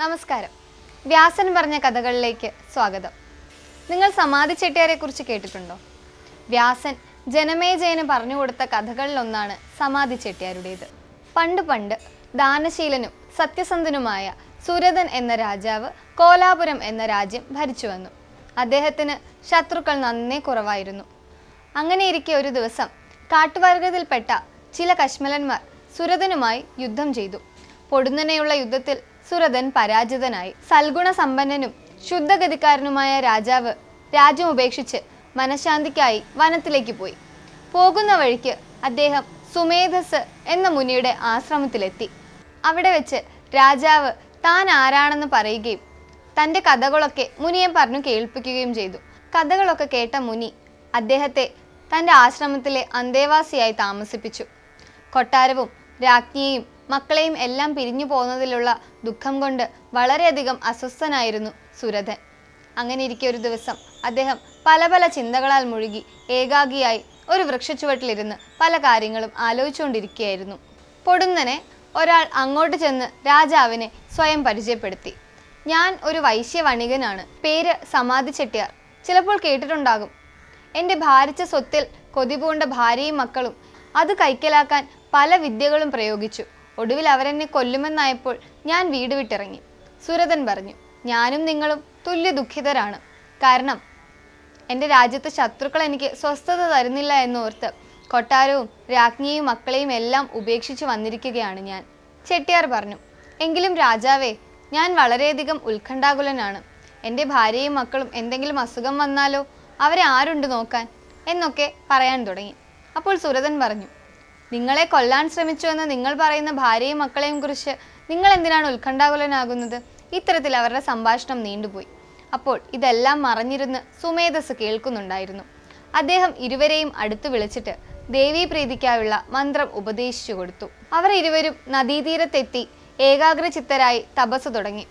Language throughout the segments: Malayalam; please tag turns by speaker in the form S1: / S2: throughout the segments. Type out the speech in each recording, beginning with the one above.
S1: നമസ്കാരം വ്യാസൻ പറഞ്ഞ കഥകളിലേക്ക് സ്വാഗതം നിങ്ങൾ സമാധി ചെട്ടിയാരെ കുറിച്ച് കേട്ടിട്ടുണ്ടോ വ്യാസൻ ജനമേജയന് പറഞ്ഞുകൊടുത്ത കഥകളിലൊന്നാണ് സമാധി ചെട്ടിയാരുടേത് പണ്ട് പണ്ട് ദാനശീലനും സത്യസന്ധനുമായ സുരതൻ എന്ന രാജാവ് കോലാപുരം എന്ന രാജ്യം ഭരിച്ചു വന്നു അദ്ദേഹത്തിന് ശത്രുക്കൾ നന്നേ കുറവായിരുന്നു അങ്ങനെയിരിക്കെ ഒരു ദിവസം കാട്ടുവർഗത്തിൽപ്പെട്ട ചില കശ്മലന്മാർ സുരതനുമായി യുദ്ധം ചെയ്തു പൊടുന്നനെയുള്ള യുദ്ധത്തിൽ സുരതൻ പരാജിതനായി സൽഗുണ സമ്പന്നനും ശുദ്ധഗതിക്കാരനുമായ രാജാവ് രാജ്യം ഉപേക്ഷിച്ച് മനഃശാന്തിക്കായി വനത്തിലേക്ക് പോയി പോകുന്ന വഴിക്ക് അദ്ദേഹം സുമേധസ് എന്ന മുനിയുടെ ആശ്രമത്തിലെത്തി അവിടെ വെച്ച് രാജാവ് താൻ ആരാണെന്ന് പറയുകയും തൻ്റെ കഥകളൊക്കെ മുനിയെ പറഞ്ഞു കേൾപ്പിക്കുകയും ചെയ്തു കഥകളൊക്കെ കേട്ട മുനി അദ്ദേഹത്തെ തൻ്റെ ആശ്രമത്തിലെ അന്തേവാസിയായി താമസിപ്പിച്ചു കൊട്ടാരവും രാജ്ഞിയെയും മക്കളെയും എല്ലാം പിരിഞ്ഞു പോകുന്നതിലുള്ള ദുഃഖം കൊണ്ട് വളരെയധികം അസ്വസ്ഥനായിരുന്നു സുരഥൻ അങ്ങനെ ഇരിക്കെ ഒരു ദിവസം അദ്ദേഹം പല പല ചിന്തകളാൽ മുഴുകി ഏകാഗിയായി ഒരു വൃക്ഷച്ചുവട്ടിലിരുന്ന് പല കാര്യങ്ങളും ആലോചിച്ചുകൊണ്ടിരിക്കുകയായിരുന്നു പൊടുന്നനെ ഒരാൾ അങ്ങോട്ട് ചെന്ന് രാജാവിനെ സ്വയം പരിചയപ്പെടുത്തി ഞാൻ ഒരു വൈശ്യ വണികനാണ് പേര് സമാധി ചെട്ടിയാർ ചിലപ്പോൾ കേട്ടിട്ടുണ്ടാകും എൻ്റെ ഭാരിച്ച സ്വത്തിൽ കൊതിപൂണ്ട ഭാര്യയും മക്കളും അത് കൈക്കലാക്കാൻ പല വിദ്യകളും പ്രയോഗിച്ചു ഒടുവിൽ അവരെന്നെ കൊല്ലുമെന്നായപ്പോൾ ഞാൻ വീട് വിട്ടിറങ്ങി സുരതൻ പറഞ്ഞു ഞാനും നിങ്ങളും തുല്യ ദുഃഖിതരാണ് കാരണം എൻ്റെ രാജ്യത്തെ ശത്രുക്കൾ എനിക്ക് സ്വസ്ഥത തരുന്നില്ല എന്നോർത്ത് കൊട്ടാരവും രാജ്ഞിയും മക്കളെയും എല്ലാം ഉപേക്ഷിച്ച് വന്നിരിക്കുകയാണ് ഞാൻ ചെട്ടിയാർ പറഞ്ഞു എങ്കിലും രാജാവേ ഞാൻ വളരെയധികം ഉത്കണ്ഠാകുലനാണ് എൻ്റെ ഭാര്യയും മക്കളും എന്തെങ്കിലും അസുഖം വന്നാലോ അവരെ ആരുണ്ട് നോക്കാൻ എന്നൊക്കെ പറയാൻ തുടങ്ങി അപ്പോൾ സുരതൻ പറഞ്ഞു നിങ്ങളെ കൊല്ലാൻ ശ്രമിച്ചുവെന്ന് നിങ്ങൾ പറയുന്ന ഭാര്യയും മക്കളെയും കുറിച്ച് നിങ്ങൾ എന്തിനാണ് ഉത്കണ്ഠാകുലനാകുന്നത് ഇത്തരത്തിൽ അവരുടെ സംഭാഷണം നീണ്ടുപോയി അപ്പോൾ ഇതെല്ലാം മറഞ്ഞിരുന്ന് സുമേധസ് കേൾക്കുന്നുണ്ടായിരുന്നു അദ്ദേഹം ഇരുവരെയും അടുത്തു വിളിച്ചിട്ട് പ്രീതിക്കായുള്ള മന്ത്രം ഉപദേശിച്ചു കൊടുത്തു അവർ ഇരുവരും നദീതീരത്തെത്തി ഏകാഗ്ര ചിത്തരായി തപസ് തുടങ്ങി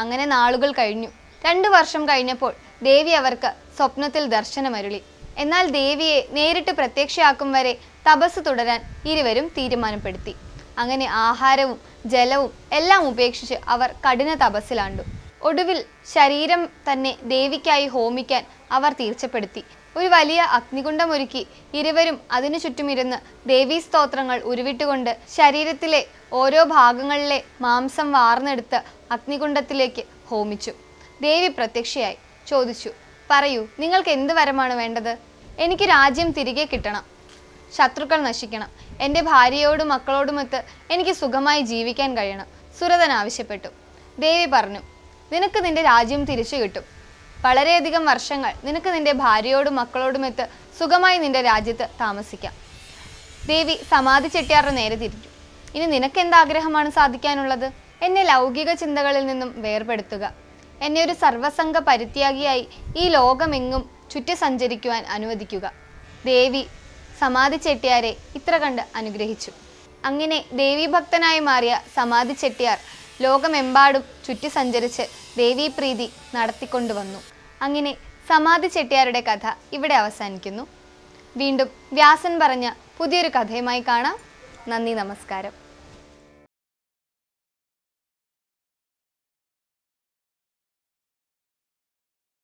S1: അങ്ങനെ നാളുകൾ കഴിഞ്ഞു രണ്ടു വർഷം കഴിഞ്ഞപ്പോൾ ദേവി അവർക്ക് സ്വപ്നത്തിൽ ദർശനമരുളി എന്നാൽ ദേവിയെ നേരിട്ട് പ്രത്യക്ഷയാക്കും വരെ തപസ് തുടരാൻ ഇരുവരും തീരുമാനപ്പെടുത്തി അങ്ങനെ ആഹാരവും ജലവും എല്ലാം ഉപേക്ഷിച്ച് അവർ കഠിന തപസ്സിലാണ്ടു ഒടുവിൽ ശരീരം തന്നെ ദേവിക്കായി ഹോമിക്കാൻ അവർ തീർച്ചപ്പെടുത്തി ഒരു വലിയ ഒരുക്കി ഇരുവരും അതിനു ചുറ്റുമിരുന്ന് ദേവീ സ്തോത്രങ്ങൾ ഉരുവിട്ടുകൊണ്ട് ശരീരത്തിലെ ഓരോ ഭാഗങ്ങളിലെ മാംസം വാർന്നെടുത്ത് അഗ്നികുണ്ടത്തിലേക്ക് ഹോമിച്ചു ദേവി പ്രത്യക്ഷയായി ചോദിച്ചു പറയൂ നിങ്ങൾക്ക് എന്ത് വരമാണ് വേണ്ടത് എനിക്ക് രാജ്യം തിരികെ കിട്ടണം ശത്രുക്കൾ നശിക്കണം എൻ്റെ ഭാര്യയോടും മക്കളോടുമൊത്ത് എനിക്ക് സുഖമായി ജീവിക്കാൻ കഴിയണം സുരതൻ ആവശ്യപ്പെട്ടു ദേവി പറഞ്ഞു നിനക്ക് നിന്റെ രാജ്യം തിരിച്ചു കിട്ടും വളരെയധികം വർഷങ്ങൾ നിനക്ക് നിന്റെ ഭാര്യയോടും മക്കളോടുമൊത്ത് സുഖമായി നിന്റെ രാജ്യത്ത് താമസിക്കാം ദേവി സമാധി ചെട്ടിയാറിന് നേരെ തിരിഞ്ഞു ഇനി നിനക്ക് എന്താഗ്രഹമാണ് സാധിക്കാനുള്ളത് എന്നെ ലൗകിക ചിന്തകളിൽ നിന്നും വേർപെടുത്തുക എന്നെ ഒരു സർവസംഘ പരിത്യാഗിയായി ഈ ലോകമെങ്ങും ചുറ്റി സഞ്ചരിക്കുവാൻ അനുവദിക്കുക ദേവി സമാധി ചെട്ടിയാരെ ഇത്ര കണ്ട് അനുഗ്രഹിച്ചു അങ്ങനെ ദേവീഭക്തനായി മാറിയ സമാധി ചെട്ടിയാർ ലോകമെമ്പാടും ചുറ്റി സഞ്ചരിച്ച് ദേവീപ്രീതി നടത്തിക്കൊണ്ടുവന്നു അങ്ങനെ സമാധി ചെട്ടിയാരുടെ കഥ ഇവിടെ അവസാനിക്കുന്നു വീണ്ടും വ്യാസൻ പറഞ്ഞ പുതിയൊരു കഥയുമായി കാണാം നന്ദി നമസ്കാരം